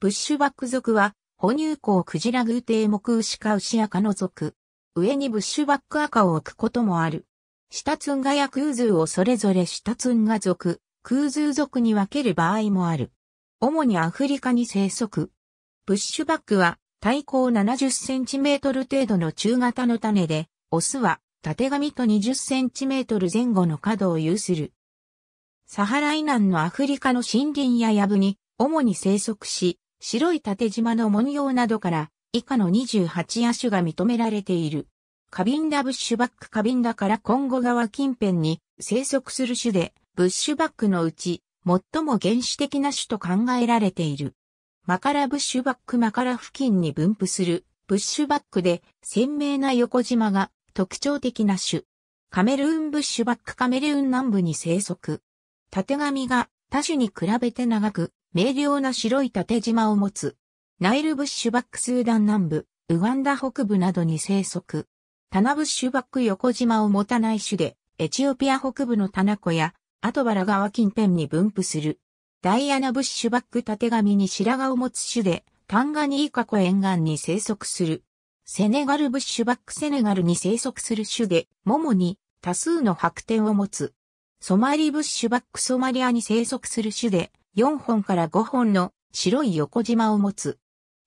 ブッシュバック属は、哺乳綱クジラ偶蹄目ウかア赤の属。上にブッシュバック赤を置くこともある。シタツンガやクーズーをそれぞれシタツンガ属、クーズー属に分ける場合もある。主にアフリカに生息。ブッシュバックは体高70センチメートル程度の中型の種で、オスは縦髪と20センチメートル前後の角を有する。サハラ以南のアフリカの森林やブに主に生息し、白い縦縞の文様などから、以下の28野種が認められている。カビンダブッシュバックカビンダからコンゴ川近辺に生息する種で、ブッシュバックのうち、最も原始的な種と考えられている。マカラブッシュバックマカラ付近に分布する、ブッシュバックで鮮明な横縞が特徴的な種。カメルーンブッシュバックカメルーン南部に生息。縦髪が他種に比べて長く、明瞭な白い縦縞を持つ。ナイルブッシュバックスーダン南部、ウガンダ北部などに生息。タナブッシュバック横島を持たない種で、エチオピア北部のタナ湖や、アトバラ川近辺に分布する。ダイアナブッシュバック縦髪に白髪を持つ種で、タンガニーカ湖沿岸に生息する。セネガルブッシュバックセネガルに生息する種で、モモに多数の白点を持つ。ソマリブッシュバックソマリアに生息する種で、4本から5本の白い横縞を持つ。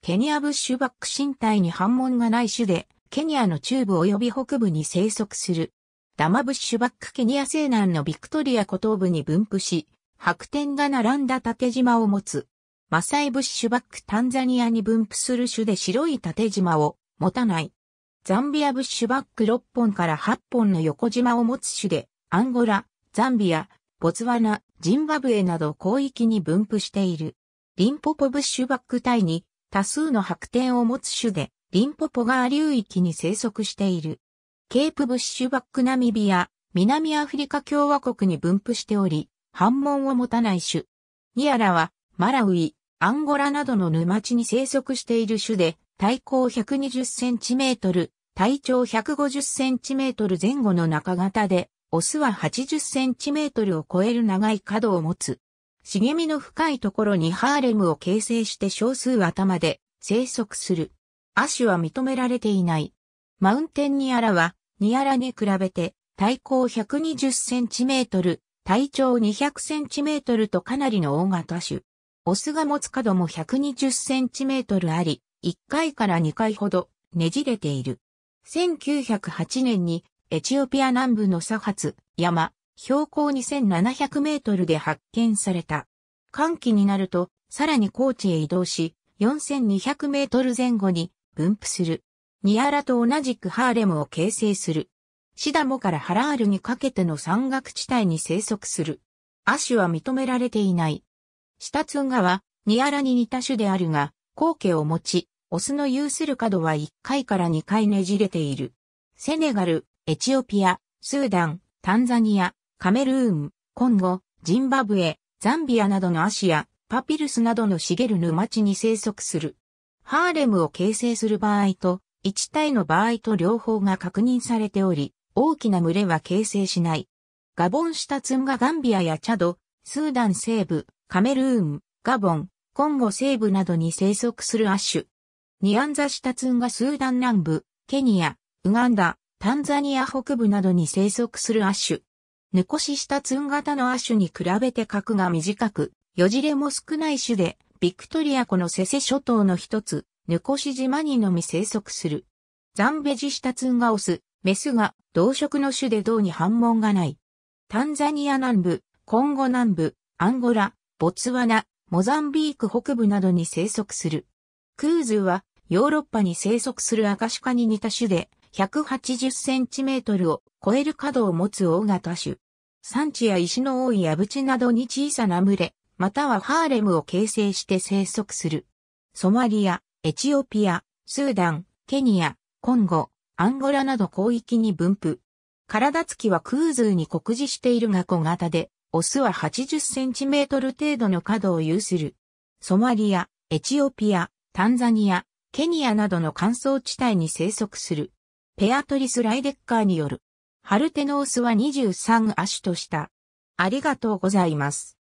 ケニアブッシュバック身体に反問がない種で、ケニアの中部及び北部に生息する。ダマブッシュバックケニア西南のビクトリア古東部に分布し、白点が並んだ縦縞を持つ。マサイブッシュバックタンザニアに分布する種で白い縦縞を持たない。ザンビアブッシュバック6本から8本の横縞を持つ種で、アンゴラ、ザンビア、ボツワナ、ジンバブエなど広域に分布している。リンポポブッシュバック帯に多数の白点を持つ種で、リンポポ川流域に生息している。ケープブッシュバックナミビア、南アフリカ共和国に分布しており、反問を持たない種。ニアラは、マラウイ、アンゴラなどの沼地に生息している種で、体高120センチメートル、体長150センチメートル前後の中型で、オスは80センチメートルを超える長い角を持つ。茂みの深いところにハーレムを形成して少数頭で生息する。亜種は認められていない。マウンテンニアラは、ニアラに比べて、体高120センチメートル、体長200センチメートルとかなりの大型種。オスが持つ角も120センチメートルあり、1回から2回ほどねじれている。1908年にエチオピア南部の砂発、山、標高2700メートルで発見された。寒気になると、さらに高地へ移動し、4200メートル前後に分布する。ニアラと同じくハーレムを形成する。シダモからハラールにかけての山岳地帯に生息する。亜種は認められていない。シタツンガは、ニアラに似た種であるが、後家を持ち、オスの有する角は1回から2回ねじれている。セネガル、エチオピア、スーダン、タンザニア、カメルーン、コンゴ、ジンバブエ、ザンビアなどのアシア、パピルスなどの茂る沼地に生息する。ハーレムを形成する場合と、一体の場合と両方が確認されており、大きな群れは形成しない。ガボンシタツンがガンビアやチャド、スーダン西部、カメルーン、ガボン、コンゴ西部などに生息する亜種。ニアンザシタツンがスーダン南部、ケニア、ウガンダ、タンザニア北部などに生息する亜種。コシシタツン型の亜種に比べて核が短く、よじれも少ない種で、ビクトリア湖のセセ諸島の一つ、ヌコシ島にのみ生息する。ザンベジシタツンガオス、メスが同色の種で銅に反問がない。タンザニア南部、コンゴ南部、アンゴラ、ボツワナ、モザンビーク北部などに生息する。クーズはヨーロッパに生息するアカシカに似た種で、180cm を超える角を持つ大型種。産地や石の多い矢淵などに小さな群れ、またはハーレムを形成して生息する。ソマリア、エチオピア、スーダン、ケニア、コンゴ、アンゴラなど広域に分布。体つきはクーズーに酷似しているが小型で、オスは80センチメートル程度の角を有する。ソマリア、エチオピア、タンザニア、ケニアなどの乾燥地帯に生息する。ペアトリス・ライデッカーによる。ハルテノースは23シュとした。ありがとうございます。